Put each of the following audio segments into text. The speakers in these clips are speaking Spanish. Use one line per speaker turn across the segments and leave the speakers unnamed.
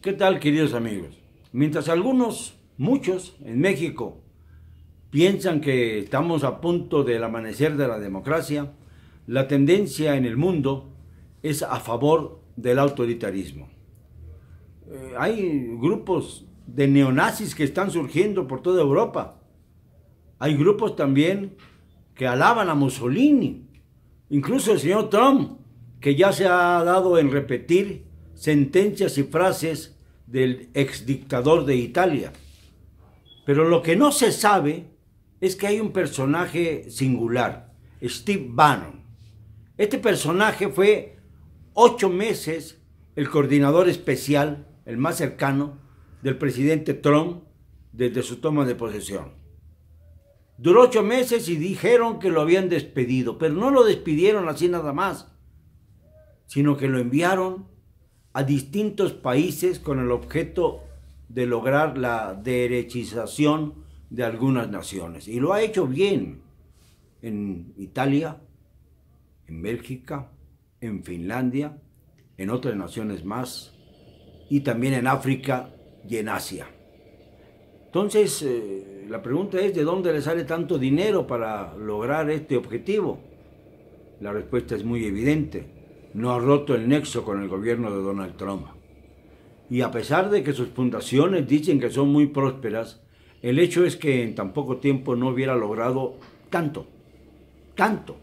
¿Qué tal, queridos amigos? Mientras algunos, muchos, en México piensan que estamos a punto del amanecer de la democracia, la tendencia en el mundo es a favor del autoritarismo. Eh, hay grupos de neonazis que están surgiendo por toda Europa. Hay grupos también que alaban a Mussolini. Incluso el señor Trump, que ya se ha dado en repetir sentencias y frases del exdictador de Italia. Pero lo que no se sabe es que hay un personaje singular, Steve Bannon. Este personaje fue ocho meses el coordinador especial, el más cercano, del presidente Trump desde su toma de posesión. Duró ocho meses y dijeron que lo habían despedido, pero no lo despidieron así nada más, sino que lo enviaron a distintos países con el objeto de lograr la derechización de algunas naciones. Y lo ha hecho bien en Italia, en Bélgica, en Finlandia, en otras naciones más, y también en África y en Asia. Entonces, eh, la pregunta es, ¿de dónde le sale tanto dinero para lograr este objetivo? La respuesta es muy evidente no ha roto el nexo con el gobierno de Donald Trump. Y a pesar de que sus fundaciones dicen que son muy prósperas, el hecho es que en tan poco tiempo no hubiera logrado tanto, tanto.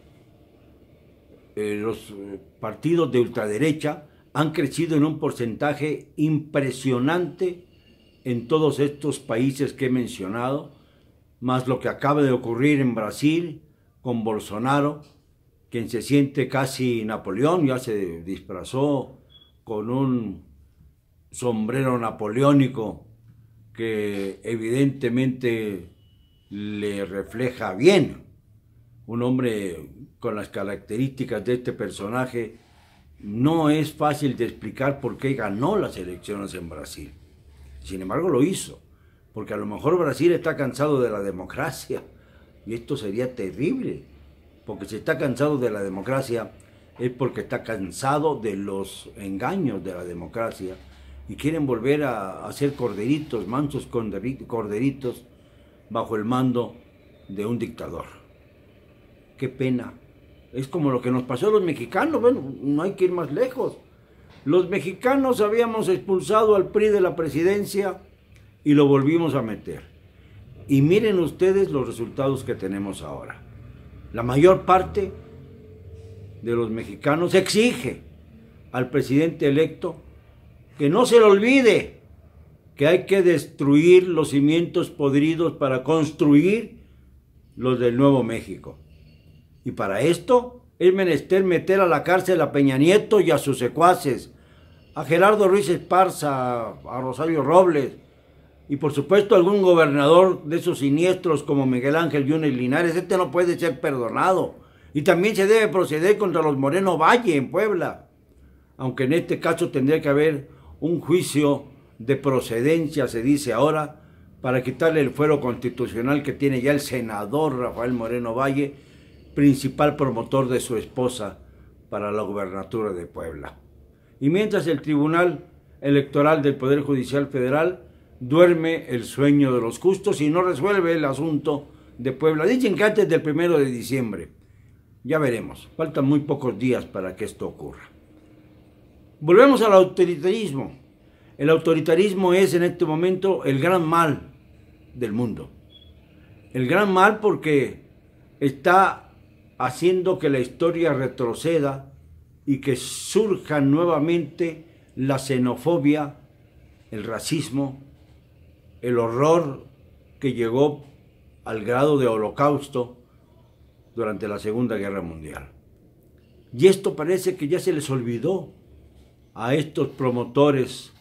Eh, los eh, partidos de ultraderecha han crecido en un porcentaje impresionante en todos estos países que he mencionado, más lo que acaba de ocurrir en Brasil con Bolsonaro, quien se siente casi Napoleón, ya se disfrazó con un sombrero napoleónico que evidentemente le refleja bien. Un hombre con las características de este personaje no es fácil de explicar por qué ganó las elecciones en Brasil. Sin embargo, lo hizo, porque a lo mejor Brasil está cansado de la democracia y esto sería terrible porque si está cansado de la democracia es porque está cansado de los engaños de la democracia y quieren volver a, hacer corderitos, mansos corderitos bajo el mando de un dictador. Qué pena. Es como lo que nos pasó a los mexicanos, bueno, no hay que ir más lejos. Los mexicanos habíamos expulsado al PRI de la presidencia y lo volvimos a meter. Y miren ustedes los resultados que tenemos ahora. La mayor parte de los mexicanos exige al presidente electo que no se le olvide que hay que destruir los cimientos podridos para construir los del Nuevo México. Y para esto es menester meter a la cárcel a Peña Nieto y a sus secuaces, a Gerardo Ruiz Esparza, a Rosario Robles, y por supuesto algún gobernador de esos siniestros como Miguel Ángel Yunes Linares, este no puede ser perdonado. Y también se debe proceder contra los Moreno Valle en Puebla, aunque en este caso tendría que haber un juicio de procedencia, se dice ahora, para quitarle el fuero constitucional que tiene ya el senador Rafael Moreno Valle, principal promotor de su esposa para la gubernatura de Puebla. Y mientras el Tribunal Electoral del Poder Judicial Federal duerme el sueño de los justos y no resuelve el asunto de Puebla. Dicen que antes del primero de diciembre. Ya veremos. Faltan muy pocos días para que esto ocurra. Volvemos al autoritarismo. El autoritarismo es en este momento el gran mal del mundo. El gran mal porque está haciendo que la historia retroceda y que surja nuevamente la xenofobia, el racismo, el horror que llegó al grado de holocausto durante la Segunda Guerra Mundial. Y esto parece que ya se les olvidó a estos promotores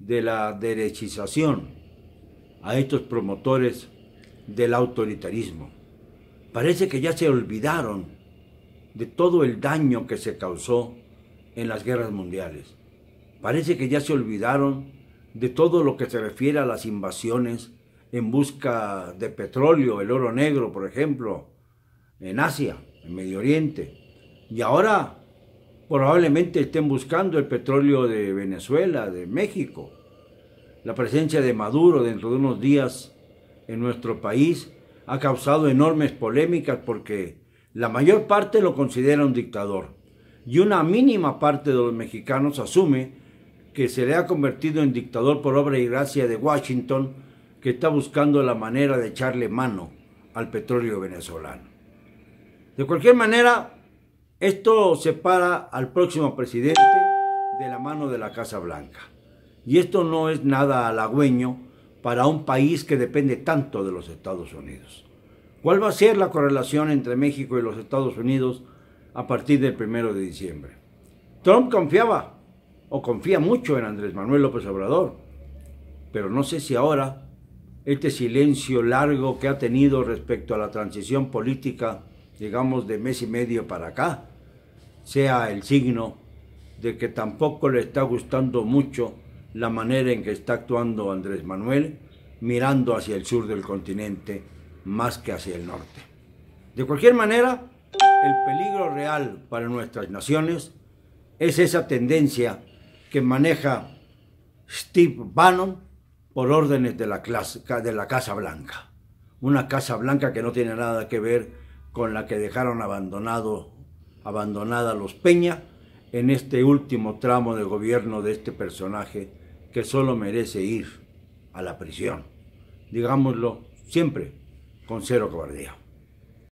de la derechización, a estos promotores del autoritarismo. Parece que ya se olvidaron de todo el daño que se causó en las guerras mundiales. Parece que ya se olvidaron de todo lo que se refiere a las invasiones en busca de petróleo, el oro negro, por ejemplo, en Asia, en Medio Oriente. Y ahora probablemente estén buscando el petróleo de Venezuela, de México. La presencia de Maduro dentro de unos días en nuestro país ha causado enormes polémicas porque la mayor parte lo considera un dictador y una mínima parte de los mexicanos asume que se le ha convertido en dictador por obra y gracia de Washington, que está buscando la manera de echarle mano al petróleo venezolano. De cualquier manera, esto separa al próximo presidente de la mano de la Casa Blanca. Y esto no es nada halagüeño para un país que depende tanto de los Estados Unidos. ¿Cuál va a ser la correlación entre México y los Estados Unidos a partir del primero de diciembre? Trump confiaba o confía mucho en Andrés Manuel López Obrador. Pero no sé si ahora este silencio largo que ha tenido respecto a la transición política, digamos de mes y medio para acá, sea el signo de que tampoco le está gustando mucho la manera en que está actuando Andrés Manuel, mirando hacia el sur del continente más que hacia el norte. De cualquier manera, el peligro real para nuestras naciones es esa tendencia que maneja Steve Bannon por órdenes de la, Casa Blanca. Una Casa Blanca que no tiene nada que ver con la que dejaron abandonado, abandonada los Peña en este último tramo de gobierno de este personaje que solo merece ir a la prisión. Digámoslo siempre con cero cobardía.